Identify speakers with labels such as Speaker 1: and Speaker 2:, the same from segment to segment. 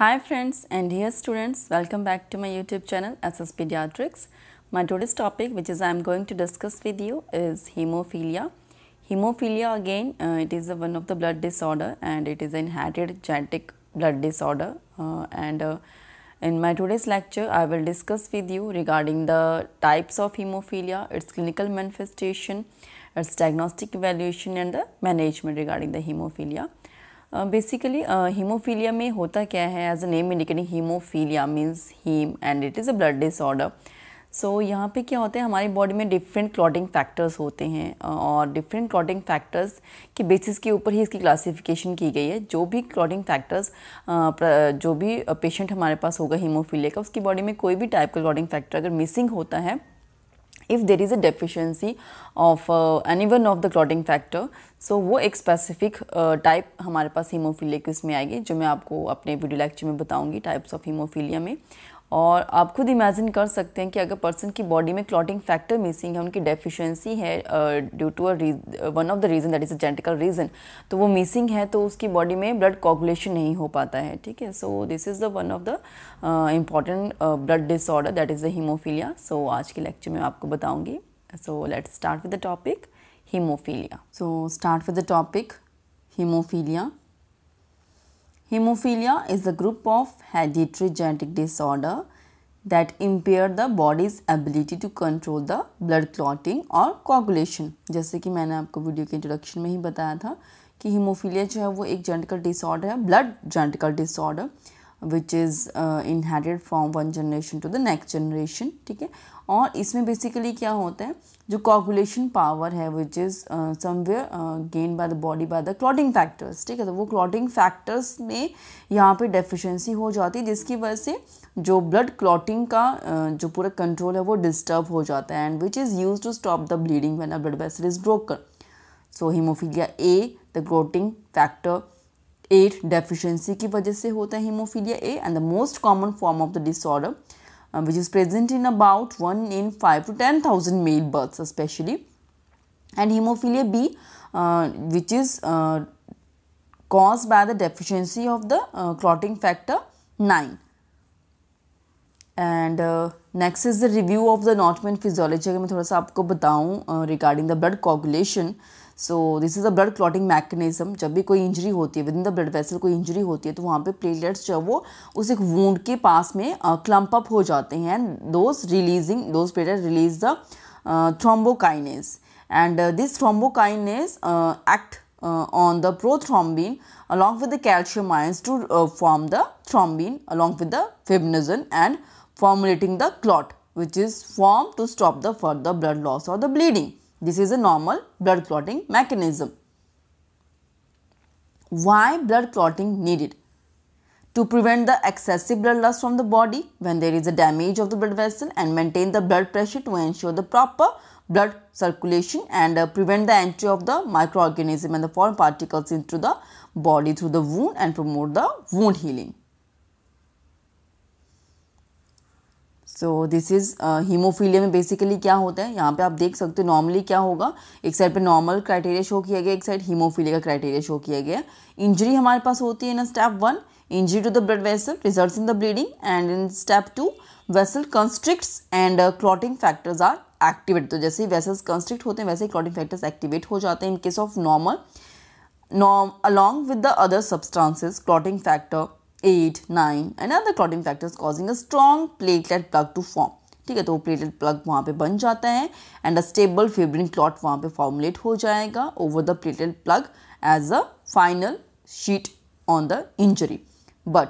Speaker 1: Hi friends and dear students, welcome back to my YouTube channel SS Pediatrics. My today's topic which is I am going to discuss with you is hemophilia. Hemophilia again uh, it is one of the blood disorder and it is inherited genetic blood disorder uh, and uh, in my today's lecture I will discuss with you regarding the types of hemophilia, its clinical manifestation, its diagnostic evaluation and the management regarding the hemophilia. Basically hemophilia में होता क्या है as a name indicating hemophilia means heme and it is a blood disorder so यहाँ पे क्या होता है हमारी बॉडी में डिफरेंट क्लॉटिंग फैक्टर्स होते हैं और डिफरेंट क्लॉटिंग फैक्टर्स के बेसिस के ऊपर ही इसकी क्लासिफिकेशन की गई है जो भी क्लॉटिंग फैक्टर्स जो भी पेशेंट हमारे पास होगा हीमोफीलिया का उसकी बॉडी में कोई भी टाइप का क्लॉटिंग फैक्टर अगर मिसिंग होता है if there is a deficiency of any one of the clotting factor so वो एक स्पेसिफिक टाइप uh, हमारे पास हीमोफीलिया की उसमें आएगी जो मैं आपको अपने वीडियो लेक्चर में बताऊंगी टाइप्स ऑफ हीमोफीलिया में और आप खुद इमेजिन कर सकते हैं कि अगर पर्सन की बॉडी में क्लॉटिंग फैक्टर मिसिंग है उनकी डेफिशिएंसी है due to a one of the reason that is a genetical reason तो वो मिसिंग है तो उसकी बॉडी में ब्लड कॉगुलेशन नहीं हो पाता है ठीक है so this is the one of the important blood disorder that is the hemophilia so आज के लेक्चर में आपको बताऊँगी so let start with the topic hemophilia so start with the topic hemophilia Hemophilia is a group of hereditary genetic disorder that impair the body's ability to control the blood clotting और coagulation जैसे कि मैंने आपको video के introduction में ही बताया था कि हीमोफीलिया जो है वो एक जेनेटिकल डिसऑर्डर है blood genetical disorder which is inherited from one generation to the next generation ठीक है और इसमें बेसिकली क्या होता है जो कॉगुलेशन पावर है which is somewhere gain by the body by the clotting factors ठीक है तो वो क्लॉटिंग फैक्टर्स में यहाँ पे डेफिशिएंसी हो जाती है जिसकी वजह से जो ब्लड क्लॉटिंग का uh, जो पूरा कंट्रोल है वो डिस्टर्ब हो जाता है and which is use to stop the bleeding when a blood vessel is broken so hemophilia A the clotting factor eight deficiency की वजह से होता है hemophilia A and the most common form of the disorder which is present in about one in five to ten thousand male births specially and hemophilia B which is cause by the deficiency of the clotting factor nine and next is the review of the normal physiology अगर मैं थोड़ा सा आपको बताऊँ regarding the blood coagulation so this is a blood clotting mechanism जब भी कोई injury होती है within the blood vessel कोई इंजरी होती है तो वहाँ पे प्लेटलेट्स जो है वो उस एक वूड के पास में क्लम्प अप हो जाते हैं and those releasing those platelet release the thrombokinase and this thrombokinase act on the prothrombin along with the calcium ions to form the thrombin along with the fibrinogen and formulating the clot which is form to stop the further blood loss और the bleeding This is a normal blood clotting mechanism. Why blood clotting needed? To prevent the excessive blood loss from the body when there is a damage of the blood vessel and maintain the blood pressure to ensure the proper blood circulation and uh, prevent the entry of the microorganism and the foreign particles into the body through the wound and promote the wound healing. So this is hemophilia में basically क्या होता है यहाँ पे आप देख सकते हो नॉर्मली क्या होगा एक साइड पे नॉर्मल क्राइटेरिया शो किया गया एक साइड हीमोफीलिया का क्राइटेरिया शो किया गया इंजरी हमारे पास होती है ना step one injury to the blood vessel result in the bleeding and in step two vessel constricts and clotting factors are activate तो जैसे ही वेसल्स कंस्ट्रिक्ट होते हैं वैसे ही क्लॉटिंग फैक्टर्स एक्टिवेट हो जाते हैं in case of normal along with the other substances clotting factor eight nine and other clotting factors causing a strong platelet plug to form ठीक है तो वो प्लेटलेट प्लग वहाँ पे बन जाता है and a stable fibrin clot वहाँ पे फॉर्मुलेट हो जाएगा over the platelet plug as a final sheet on the injury but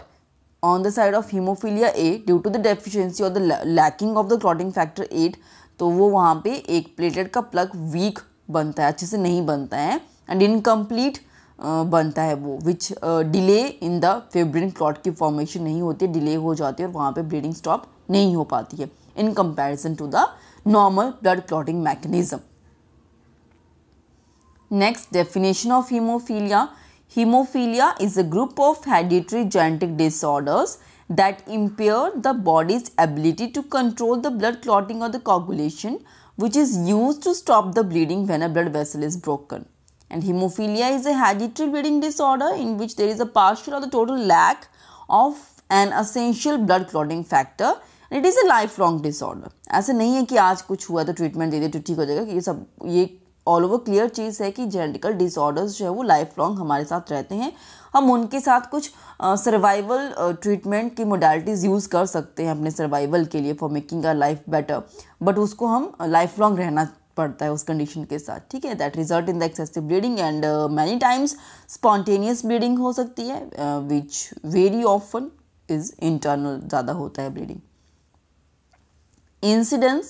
Speaker 1: on the side of hemophilia A due to the deficiency of the lacking of the clotting factor eight तो वो वहाँ पे एक platelet का plug week बनता है अच्छे से नहीं बनता है एंड इनकम्प्लीट बनता है वो which delay in the fibrin clot की फॉर्मेशन नहीं होती डिले हो जाती है और वहाँ पे ब्लीडिंग स्टॉप नहीं हो पाती है in comparison to the normal blood clotting mechanism next definition of hemophilia hemophilia is a group of hereditary genetic disorders that impair the body's ability to control the blood clotting of the coagulation which is use to stop the bleeding when a blood vessel is broken And hemophilia is a hereditary bleeding disorder in which there is a partial or the total lack of an essential blood clotting factor. And it is a lifelong disorder. ऐसा नहीं है कि आज कुछ हुआ तो treatment दे दे तो ठीक हो जाएगा कि ये सब ये ऑल ओवर क्लियर चीज़ है कि जेनेटिकल डिसऑर्डर्स जो है वो लाइफ लॉन्ग हमारे साथ रहते हैं हम उनके साथ कुछ सर्वाइवल ट्रीटमेंट की मोडालिटीज़ यूज़ कर सकते हैं अपने सर्वाइवल के लिए for making our life better but उसको हम लाइफ लॉन्ग रहना पड़ता है उस कंडीशन के साथ ठीक है that result in the excessive bleeding and many times spontaneous bleeding हो सकती है which very often is internal ज़्यादा होता है bleeding incidence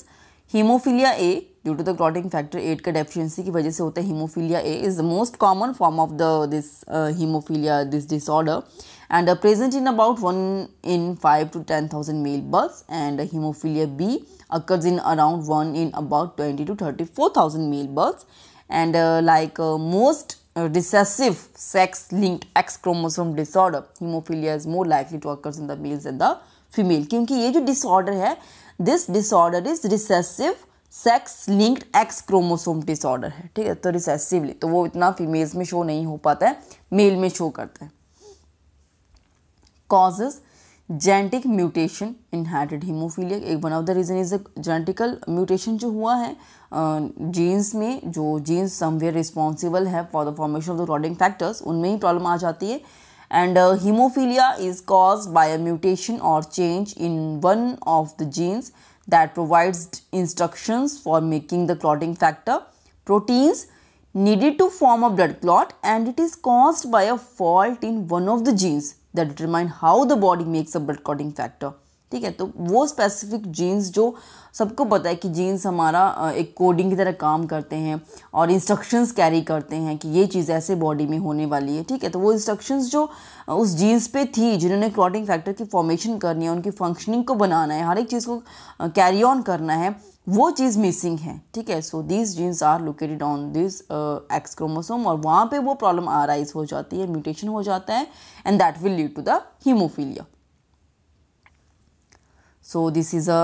Speaker 1: Hemophilia A due to the clotting factor का deficiency, की वजह से होता है hemophilia A is the most common form of the this hemophilia and are uh, present in about 1 in 5 to 10,000 male births and uh, hemophilia B occurs in around 1 in about 20 to 34,000 male births and uh, like most recessive sex linked X chromosome disorder hemophilia is more likely to occur in the males than the female क्योंकि ये जो disorder है this disorder is recessive sex linked X chromosome disorder है ठीक है तो recessively तो वो इतना फीमेल्स में शो नहीं हो पाता है मेल में शो करता है causes genetic mutation inherited hemophilia एक one of the reason is genetical mutation जो हुआ है जीन्स में जो जीन्स समवेयर रिस्पॉन्सिबल है for the formation of the clotting factors उनमें ही प्रॉब्लम आ जाती है and uh, hemophilia is caused by a mutation or change in one of the genes that provides instructions for making the clotting factor proteins needed to form a blood clot and it is caused by a fault in one of the genes that determine how the body makes a blood clotting factor. ठीक है तो वो specific jeans जो सबको पता है कि jeans हमारा एक कोडिंग की तरह काम करते हैं और इंस्ट्रक्शंस कैरी करते हैं कि ये चीज़ ऐसे बॉडी में होने वाली है ठीक है तो वो इंस्ट्रक्शंस जो उस जीन्स पे थी जिन्होंने क्लॉटिंग फैक्टर की फॉर्मेशन करनी है उनकी फंक्शनिंग को बनाना है हर एक चीज़ को कैरी ऑन करना है वो चीज़ मिसिंग है ठीक है so these genes are located on this X chromosome और वहाँ पे वो प्रॉब्लम आराइज हो जाती है म्यूटेशन हो जाता है and that will lead to the hemophilia so this is a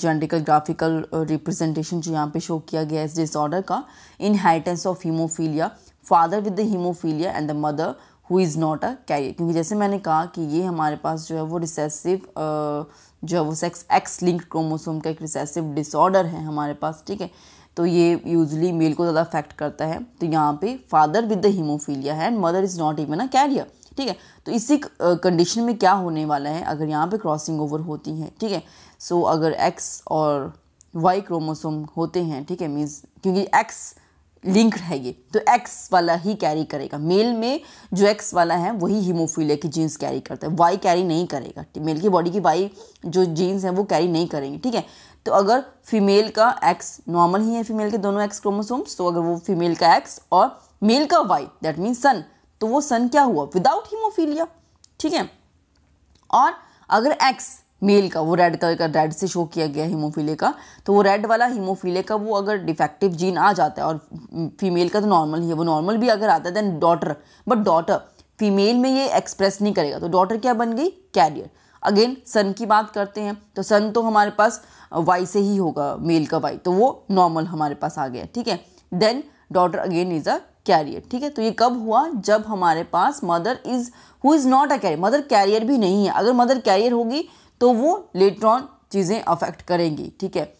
Speaker 1: genetical graphical representation जो यहाँ पे शो किया गया है इस डिसऑर्डर का inheritance of hemophilia father with the hemophilia and the mother who is not a carrier क्योंकि जैसे मैंने कहा कि ये हमारे पास जो है वो रिसेसिव uh, जो है वो सेक्स एक्स लिंक क्रोमोसोम का एक रिसेसिव डिसऑर्डर है हमारे पास ठीक है तो ये यूजली मेल को ज़्यादा अफेक्ट करता है तो यहाँ पे फादर विद द हीमोफीलिया है and mother is not even a carrier ठीक है तो इसी कंडीशन में क्या होने वाला है अगर यहाँ पे क्रॉसिंग ओवर होती है ठीक है सो अगर एक्स और वाई क्रोमोसोम होते हैं ठीक है मीन्स क्योंकि एक्स लिंक्ड है ये तो एक्स वाला ही कैरी करेगा मेल में जो एक्स वाला है वही हीमोफीलिया की जीन्स कैरी करता है वाई कैरी नहीं करेगा मेल की बॉडी की वाई जो जीन्स हैं वो कैरी नहीं करेंगे ठीक है तो अगर फीमेल का एक्स नॉर्मल ही है फीमेल के दोनों एक्स क्रोमोसोम्स तो अगर वो फीमेल का एक्स और मेल का वाई दैट मीन्स सन तो वो सन क्या हुआ विदाउट हीमोफीलिया ठीक है और अगर एक्स मेल का वो रेड कलर का रेड से शो किया गया हीमोफीले का तो वो रेड वाला हीमोफीले का वो अगर डिफेक्टिव जीन आ जाता है और फीमेल का तो नॉर्मल ही है वो नॉर्मल भी अगर आता है then daughter but daughter female में ये एक्सप्रेस नहीं करेगा तो डॉटर क्या बन गई कैरियर अगेन सन की बात करते हैं तो सन तो हमारे पास वाई से ही होगा मेल का वाई तो वो नॉर्मल हमारे पास आ गया ठीक है then daughter again is a carrier ठीक है तो ये कब हुआ जब हमारे पास mother is who is not a carrier mother carrier भी नहीं है अगर मदर कैरियर होगी तो वो लेटर ऑन चीज़ें अफेक्ट करेंगी ठीक है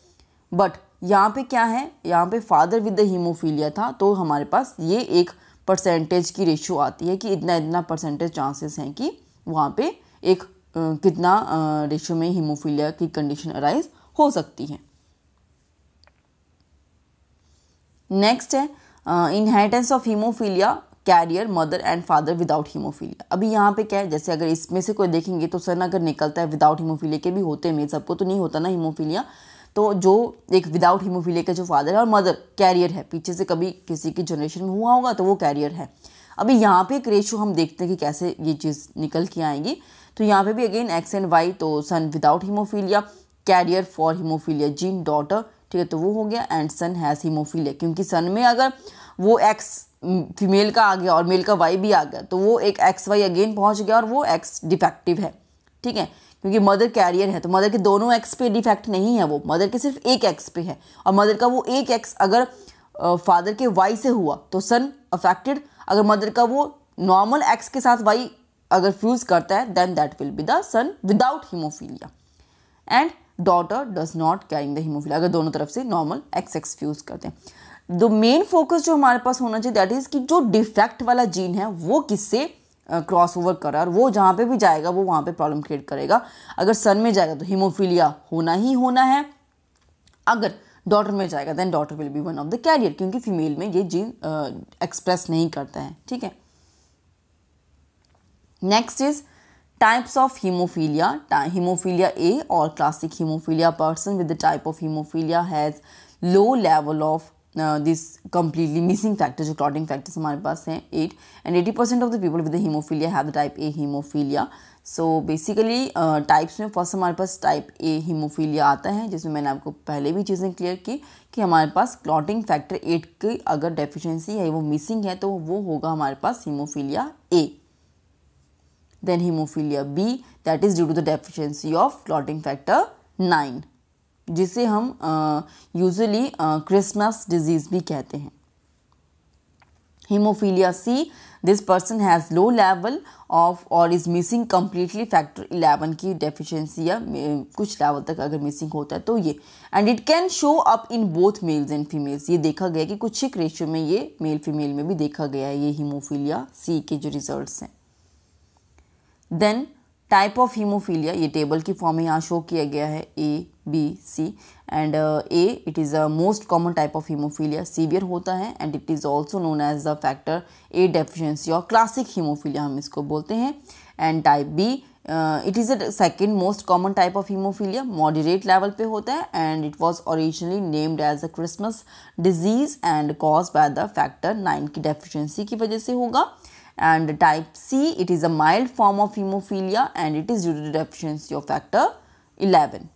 Speaker 1: बट यहाँ पे क्या है यहाँ पे फादर विद द हीमोफीलिया था तो हमारे पास ये एक परसेंटेज की रेशियो आती है कि इतना इतना परसेंटेज चांसेस हैं कि वहाँ पे एक आ, कितना रेशियो में हीमोफीलिया की कंडीशन अराइज हो सकती है नेक्स्ट है inheritance of hemophilia carrier mother and father without hemophilia अभी यहाँ पे क्या है जैसे अगर इसमें से कोई देखेंगे तो सर अगर निकलता है विदाउट हीमोफीलिया के भी होते हैं मेरे सबको तो नहीं होता ना हीमोफीलिया तो जो एक विदाउट हीमोफीलिया का जो फादर है और मदर कैरियर है पीछे से कभी किसी की जनरेशन में हुआ होगा तो वो कैरियर है अभी यहाँ पे एक रेशो हम देखते हैं कि कैसे ये चीज़ निकल के आएंगी तो यहाँ पे भी अगेन एक्स एंड वाई तो son without hemophilia carrier for hemophilia gene daughter ठीक है तो वो हो गया एंड सन हैज़ हीमोफीलिया क्योंकि सन में अगर वो एक्स फीमेल का आ गया और मेल का वाई भी आ गया तो वो एक एक्स वाई अगेन पहुंच गया और वो एक्स डिफेक्टिव है ठीक है क्योंकि मदर कैरियर है तो मदर के दोनों एक्स पे डिफेक्ट नहीं है वो मदर के सिर्फ एक एक्स पे है और मदर का वो एक एक्स अगर फादर के वाई से हुआ तो सन अफेक्टेड अगर मदर का वो नॉर्मल एक्स के साथ वाई अगर फ्यूज़ करता है then that will be the son without hemophilia and daughter does not carrying the hemophilia अगर दोनों तरफ से नॉर्मल एक्स एक्स फ्यूज करते हैं द मेन फोकस जो हमारे पास होना चाहिए दैट इज़ कि जो डिफेक्ट वाला जीन है वो किससे क्रॉस ओवर कर रहा है और वो जहाँ पे भी जाएगा वो वहाँ पे प्रॉब्लम क्रिएट करेगा अगर सन में जाएगा तो हीमोफीलिया होना ही होना है अगर डॉटर में जाएगा then daughter will be one of the carrier क्योंकि फीमेल में ये जीन एक्सप्रेस नहीं करता है ठीक है next is Types of hemophilia. Hemophilia A or classic hemophilia person with the type of hemophilia has low level of this completely missing factors जो clotting factors हमारे पास हैं eight and eighty percent of the people with hemophilia have the type A hemophilia so basically types में first हमारे पास type A haemophilia आता है जिसमें मैंने आपको पहले भी चीज़ें क्लियर की कि हमारे पास क्लॉटिंग फैक्टर एट की अगर डेफिशेंसी है वो मिसिंग है तो वो होगा हमारे पास hemophilia A then hemophilia B that is due to the deficiency of clotting factor nine जिसे हम यूजली क्रिसमस डिजीज़ भी कहते हैं hemophilia C this person has low level of और is missing completely factor eleven की deficiency या कुछ level तक अगर मिसिंग होता है तो ये and it can show up in both males and females ये देखा गया कि कुछ एक रेशियो में ये मेल फीमेल में भी देखा गया है ये हीमोफीलिया सी के जो रिजल्ट्स हैं देन टाइप ऑफ हीमोफीलिया ये टेबल की फॉर्म में यहाँ शो किया गया है A B C and A it is a most common type of hemophilia severe होता है and it is also known as the factor A deficiency और क्लासिक हीमोफीलिया हम इसको बोलते हैं and type B it is a second most common type of hemophilia moderate level पे होता है and it was originally named as a Christmas disease and cause by the factor nine की deficiency की वजह से होगा and type C it is a mild form of hemophilia and it is due to deficiency of factor 11.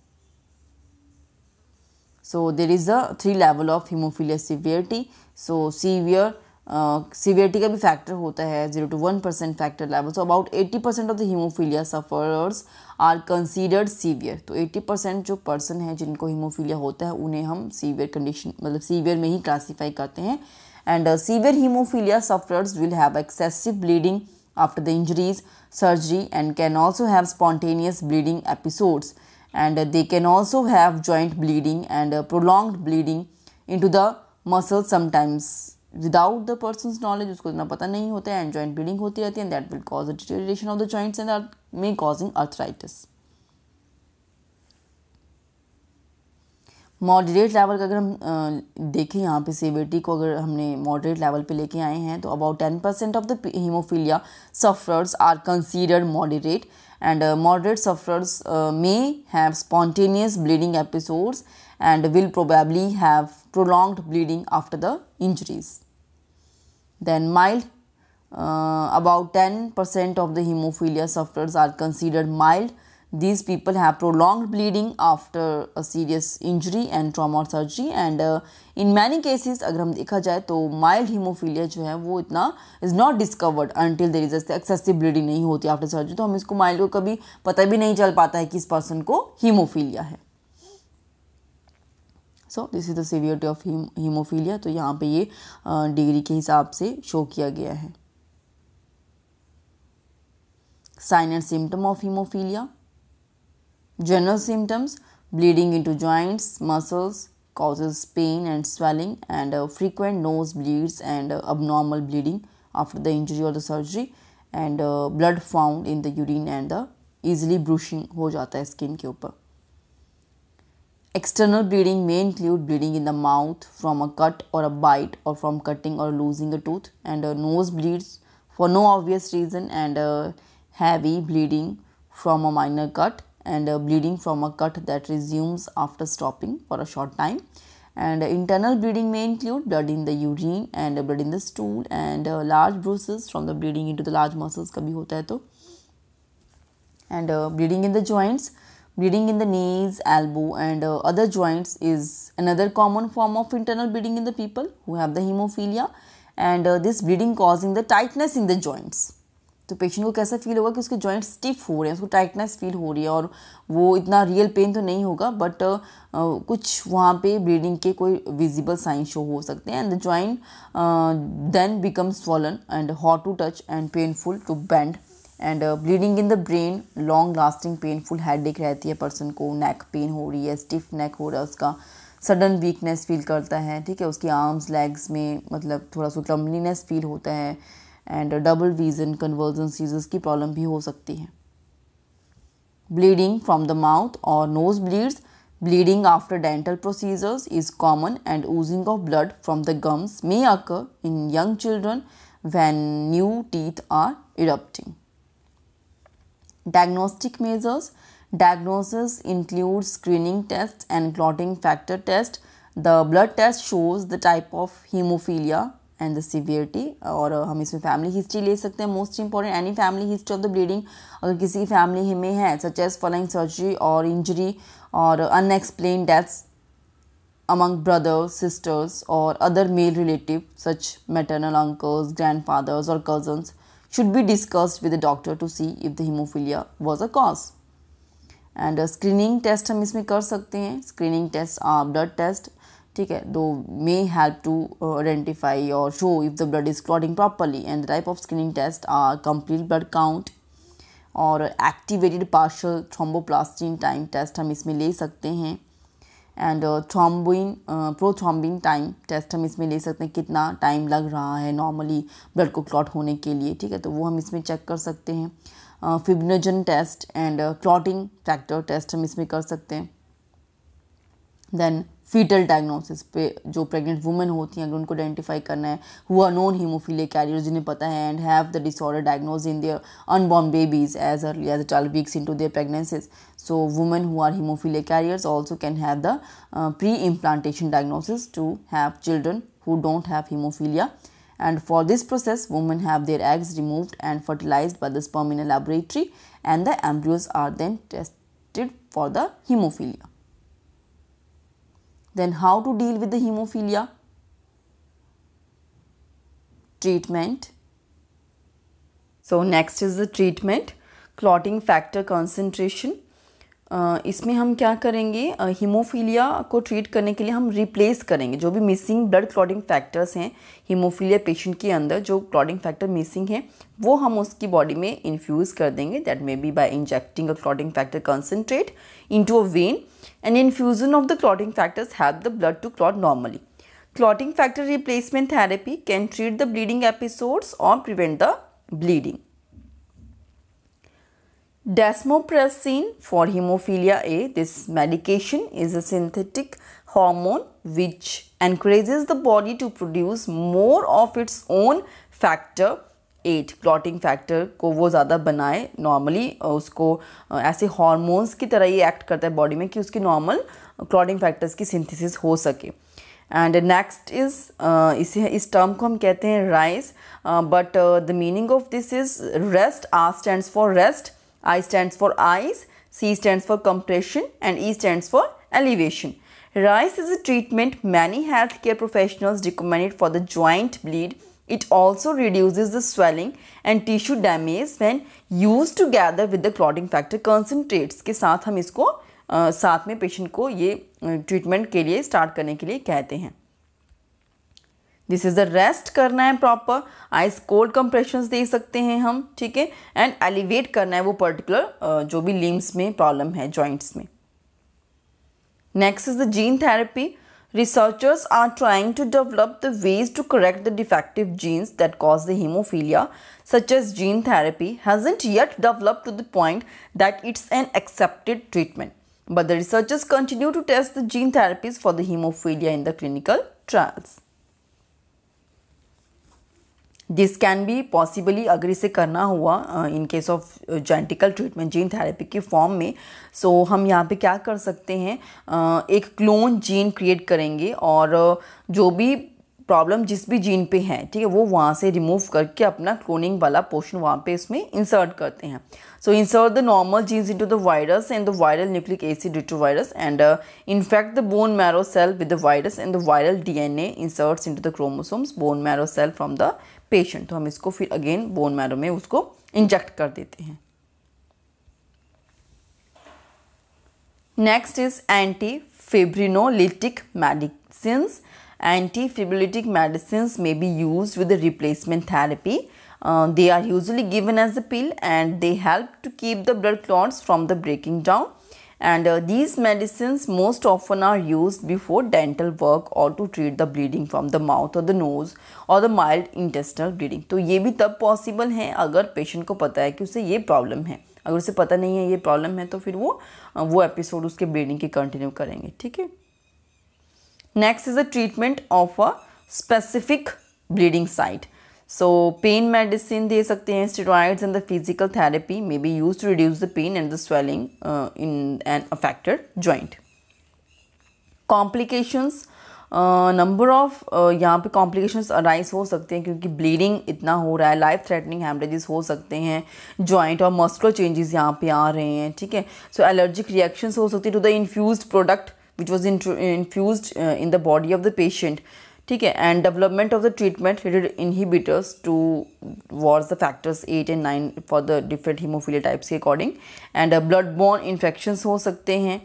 Speaker 1: So there is a three level of hemophilia severity. So severe severity का भी factor होता है zero to one percent factor level so about eighty percent of the hemophilia sufferers are considered severe तो eighty percent जो person है जिनको haemophilia होता है उन्हें हम सीवियर कंडीशन मतलब सीवियर में ही क्लासीफाई करते हैं and uh, severe hemophilia sufferers will have excessive bleeding after the injuries, surgery and can also have spontaneous bleeding episodes and uh, they can also have joint bleeding and uh, prolonged bleeding into the muscle sometimes without the person's knowledge Usko इतना पता nahi hota, and joint bleeding bleeding होती and that will cause a deterioration of the joints and that may causing arthritis. Moderate level का अगर हम देखें यहाँ पे सेवेटी को अगर हमने मॉडरेट लेवल पे लेके आए हैं तो about ten percent of the hemophilia sufferers are considered moderate and moderate sufferers may have spontaneous bleeding episodes and will probably have prolonged bleeding after the injuries then mild about ten percent of the hemophilia sufferers are considered mild these people have prolonged bleeding after a serious injury and trauma surgery and in many cases अगर हम देखा जाए तो mild haemophilia जो है वो इतना is not discovered until there is excessive bleeding नहीं होती आफ्टर सर्जरी तो हम इसको माइल्ड को कभी पता भी नहीं चल पाता है कि इस पर्सन को हीमोफीलिया है so this is the severity of hemophilia तो यहाँ पे ये डिग्री uh, के हिसाब से शो किया गया है sign and symptom of hemophilia General symptoms bleeding into joints, muscles, causes pain and swelling, and uh, frequent nosebleeds and uh, abnormal bleeding after the injury or the surgery, and uh, blood found in the urine and the easily brushing हो जाता है skin के ऊपर External bleeding may include bleeding in the mouth from a cut or a bite or from cutting or losing a tooth and uh, nose bleeds for no obvious reason and uh, heavy bleeding from a minor cut and uh, bleeding from a cut that resumes after stopping for a short time. And uh, internal bleeding may include blood in the urine and uh, blood in the stool and uh, large bruises from the bleeding into the large muscles kabhi hota hai to. And uh, bleeding in the joints, bleeding in the knees, elbow and uh, other joints is another common form of internal bleeding in the people who have the hemophilia and this bleeding causing the tightness in the joints तो patient को कैसा feel होगा कि उसके joint stiff हो रहे हैं उसको टाइटनेस फील हो रही है और वो इतना रियल पेन तो नहीं होगा बट uh, कुछ वहाँ पे ब्लीडिंग के कोई विजिबल साइन शो हो सकते हैं and the joint then become swollen and hot to touch and painful to bend and bleeding in the brain long lasting painful head रहती है पर्सन को नेक पेन हो रही है स्टिफ नेक हो रहा है उसका सडन वीकनेस फील करता है ठीक है उसकी आर्म्स लेग्स में मतलब थोड़ा सा क्लम्बलीनेस फील होता है And double vision convulsion seizures की प्रॉब्लम भी हो सकती है Bleeding from the mouth or nose bleeds, Bleeding after dental procedures is common and oozing of blood from the gums may occur in young children when new teeth are erupting. Diagnostic measures Diagnosis includes screening tests and clotting factor test. The blood test shows the type of hemophilia and the severity और uh, हम इसमें family history ले सकते हैं most important any family history of the bleeding अगर किसी की फैमिली में है सच एज फॉलोइंग सर्जरी और इंजरी और unexplained deaths among brothers sisters और other male relative such maternal uncles grandfathers और cousins should be discussed with the doctor to see if the hemophilia was a cause and screening test हम इसमें कर सकते हैं screening test blood test ठीक है दो मे हेल्प टू आइडेंटिफाई और show if the blood is clotting properly and type of screening test are complete blood count और activated partial thromboplastin time test हम इसमें ले सकते हैं and thrombin prothrombin time test हम इसमें ले सकते हैं कितना टाइम लग रहा है नॉर्मली ब्लड को क्लॉट होने के लिए ठीक है तो वो हम इसमें चेक कर सकते हैं fibrinogen test and clotting factor test हम इसमें कर सकते हैं देन फीटल डायग्नोसिस पे जो प्रेग्नेंट वुमेन होती हैं अगर उनको आइडेंटिफाई करना है who are non hemophilia carrier जिन्हें पता है and have the disorder diagnose in their unborn babies as early as twelve weeks into their pregnancies so women who are hemophilia carriers also can have the pre implantation diagnosis to have children who don't have hemophilia and for this process women have their eggs removed and fertilize by the sperm in a laboratory and the embryos are then tested for the Then how to deal with the hemophilia? Treatment. So next is the treatment. Clotting factor concentration इसमें हम क्या करेंगे haemophilia को treat करने के लिए हम replace करेंगे जो भी मिसिंग ब्लड क्लॉडिंग फैक्टर्स हैं हीमोफीलिया पेशेंट के अंदर जो क्लॉडिंग फैक्टर मिसिंग है वो हम उसकी बॉडी में इन्फ्यूज़ कर देंगे that may be by injecting a clotting factor concentrate in a vein and infusion of the clotting factors have the blood to clot normally clotting factor replacement therapy can treat the bleeding episodes और prevent the bleeding desmopressin for hemophilia A this medication is a synthetic hormone which encourages the body to produce more of its own factor eight clotting factor को वो ज़्यादा बनाए normally उसको ऐसे hormones की तरह ही act करता है बॉडी में कि उसकी नॉर्मल क्लॉटिंग फैक्टर्स की सिंथेसिस हो सके एंड नेक्स्ट इज़ इसे इस टर्म को हम कहते हैं rice but the meaning of this is rest R stands for rest I stands for ice, C stands for compression and E stands for elevation. Rice is a treatment many healthcare professionals recommend for the joint bleed. It also reduces the swelling and tissue damage when used together with the clotting factor concentrates के साथ हम इसको साथ में patient को ये treatment के लिए स्टार्ट करने के लिए कहते हैं this is the rest करना है प्रॉपर आइस कोल्ड कंप्रेशंस दे सकते हैं हम ठीक है एंड एलिवेट करना है वो पर्टिकुलर uh, जो भी लिम्स में प्रॉब्लम है जॉइंट्स में next is the gene therapy researchers are trying to develop the ways to correct the defective genes that cause the hemophilia such as gene therapy hasn't yet developed to the point that it's an accepted treatment but the researchers continue to test the gene therapies for the hemophilia in the clinical trials this can be possibly अगर इसे करना हुआ in case of genetical treatment gene therapy के form में so so हम यहाँ पे क्या कर सकते हैं uh, एक क्लोन जीन क्रिएट करेंगे और uh, जो भी प्रॉब्लम जिस भी जीन पे है ठीक है वो वहाँ से रिमूव करके अपना क्लोनिंग वाला पोर्शन वहाँ पे उसमें इंसर्ट करते हैं so insert the normal genes into the virus and the viral nucleic acid due virus and infect the bone marrow cell with the virus and the viral DNA inserts into the chromosomes bone marrow cell from the patient तो हम इसको फिर again bone marrow में उसको inject कर देते हैं next is anti fibrinolytic medicines antifibrolytic medicines may be used with the replacement therapy. Uh, they are usually given as a pill and they help to keep the blood clots from the breaking down. And uh, these medicines most often are used before dental work और to treat the bleeding from the mouth or the nose or the mild intestinal bleeding. तो ये भी तब possible हैं अगर patient को पता है कि उसे ये problem है अगर उसे पता नहीं है ये प्रॉब्लम है तो फिर वो वो एपिसोड उसके ब्लीडिंग के कंटिन्यू करेंगे ठीक है next is a treatment of a specific bleeding site so pain medicine दे सकते हैं steroids and the physical therapy may be use to reduce the pain and the swelling in an affected joint complications number of यहाँ पे complications arise हो सकते हैं क्योंकि bleeding इतना हो रहा है लाइफ थ्रेटनिंग हेमरेजेस हो सकते हैं ज्वाइंट और मस्कुलर चेंजेस यहाँ पे आ रहे हैं ठीक है सो एलर्जिक रिएक्शन हो सकती है to the infuse product which was infused uh, in the body of the patient ठीक है and development of the treatment related inhibitors towards the factors eight and nine for the different hemophilia types के according and blood borne infections हो सकते हैं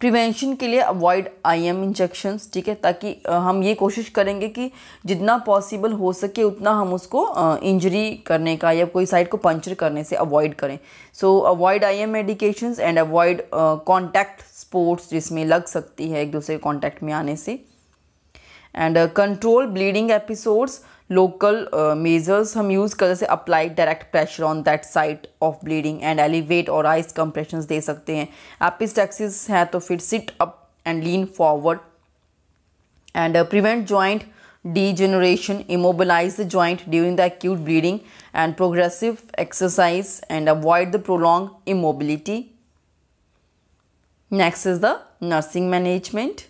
Speaker 1: prevention के लिए avoid I M injections ठीक है ताकि uh, हम ये कोशिश करेंगे कि जितना पॉसिबल हो सके उतना हम उसको इंजरी uh, करने का या कोई साइड को पंचर करने से अवॉइड करें so avoid I M medications and avoid contact sports जिसमें लग सकती है एक दूसरे कॉन्टैक्ट में आने से and control bleeding episodes local measures हम यूज़ कर जैसे apply direct pressure on that site of bleeding and elevate और आइस कंप्रेशन दे सकते हैं एपिस टैक्सिस हैं तो फिर sit up and lean forward and prevent the degeneration, immobilize the joint during the acute bleeding and progressive exercise and avoid the prolong immobility Next is the nursing management.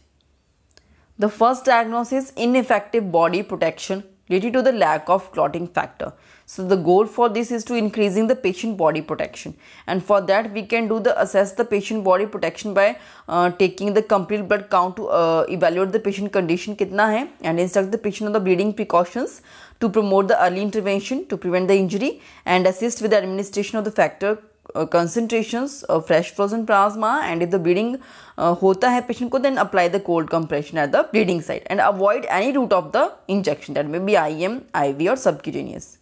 Speaker 1: The first diagnosis ineffective body protection related to the lack of clotting factor. So the goal for this is to increasing the patient body protection and for that we can do the assess the patient body protection by uh, taking the complete blood count to uh, evaluate the patient condition kitna hai and instruct the patient on the bleeding precautions to promote the early intervention to prevent the injury and assist with the administration of the factor uh, concentrations of uh, fresh frozen plasma and if the bleeding uh, hota hai patient ko then apply the cold compression at the bleeding site and avoid any route of the injection that may be IM, IV or subcutaneous.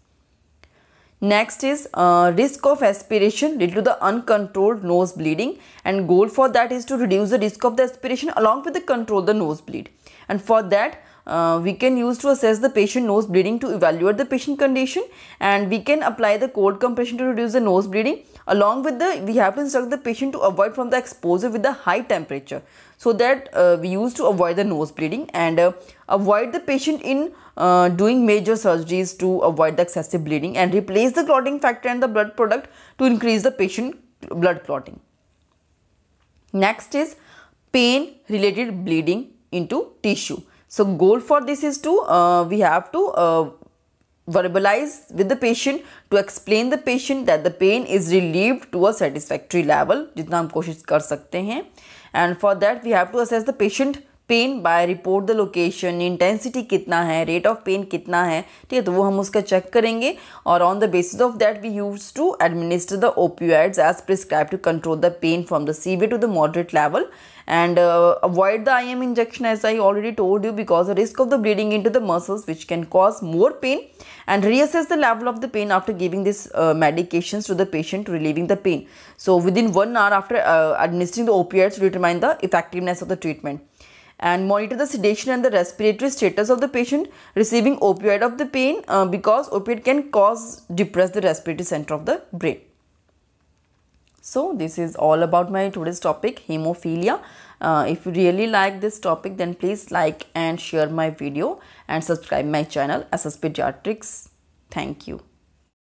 Speaker 1: Next is uh, risk of aspiration due to the uncontrolled nose bleeding and goal for that is to reduce the risk of the aspiration along with the control the nose bleed and for that uh, we can use to assess the patient nose bleeding to evaluate the patient condition and we can apply the cold compression to reduce the nose bleeding along with the we have to instruct the patient to avoid from the exposure with the high temperature so that uh, we use to avoid the nose bleeding and uh, avoid the patient in uh, doing major surgeries to avoid the excessive bleeding and replace the clotting factor and the blood product to increase the patient blood clotting next is pain related bleeding into tissue so goal for this is to, uh, we have to uh, verbalize with the patient to explain the patient that the pain is relieved to a satisfactory level जितना हम कोशिश कर सकते हैं and for that we have to assess the patient pain by report the location intensity कितना है rate of pen कितना है ठीक है तो वो हम उसका चेक करेंगे और on the basis of that we use to administer the opioids as prescribe to control the pain from the severe to the moderate level and avoid the I M injection as I already told you because the risk of the bleeding into the muscle which can cause more pain and reassess the level of the pain after giving this medication to the patient relieving the pen so within one hour after administering the opioids to determine the effectiveness of the treatment and monitor the sedation and the respiratory status of the patient receiving opioid of the pain uh, because opioid can cause depress the respiratory center of the brain. So this is all about my today's topic hemophilia. Uh, if you really like this topic then please like and share my video and subscribe my channel as Pediatrics. Thank you.